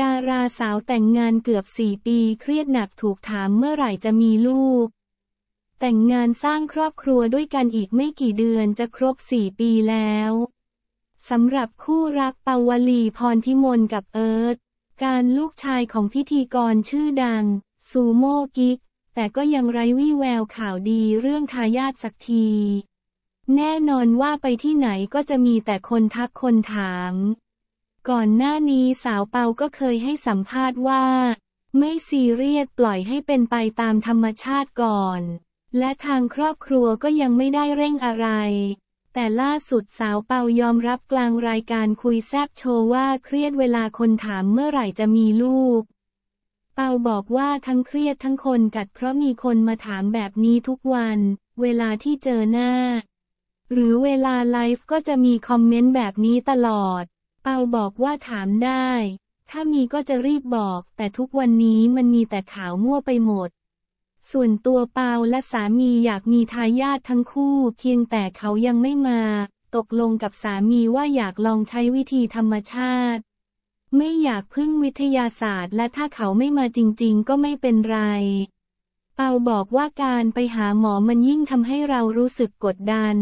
ดาราสาวแต่งงานเกือบสี่ปีเครียดหนักถูกถามเมื่อไหร่จะมีลูก แต่งงานสร้างครอบครัวด้วยกันอีกไม่กี่เดือนจะครบสี่ปีแล้ว สำหรับคู่รักปาวลีพรพิมลกับเอิร์ธการลูกชายของพิธีกรชื่อดังซูโมกิกแต่ก็ยังไร้วี่แวว ข่าวดีเรื่องทายาทสักที แน่นอนว่าไปที่ไหนก็จะมีแต่คนทักคนถามก่อนหน้านี้สาวเปาก็เคยให้สัมภาษณ์ว่า ไม่ซีเรียสปล่อยให้เป็นไปตามธรรมชาติก่อน และทางครอบครัวก็ยังไม่ได้เร่งอะไร แต่ล่าสุดสาวเปายอมรับกลางรายการคุยแซบโชว์ว่าเครียดเวลาคนถามเมื่อไหร่จะมีลูก เปาบอกว่าทั้งเครียดทั้งคนกัดเพราะมีคนมาถามแบบนี้ทุกวัน เวลาที่เจอหน้า หรือเวลาไลฟ์ก็จะมีคอมเมนต์แบบนี้ตลอดเปาบอกว่าถามได้ ถ้ามีก็จะรีบบอก แต่ทุกวันนี้มันมีแต่ข่าวมั่วไปหมด ส่วนตัวเปาและสามีอยากมีทายาททั้งคู่ เพียงแต่เขายังไม่มา ตกลงกับสามีว่าอยากลองใช้วิธีธรรมชาติ ไม่อยากพึ่งวิทยาศาสตร์ และถ้าเขาไม่มาจริงๆ ก็ไม่เป็นไร เปาบอกว่าการไปหาหมอมันยิ่งทำให้เรารู้สึกกดดัน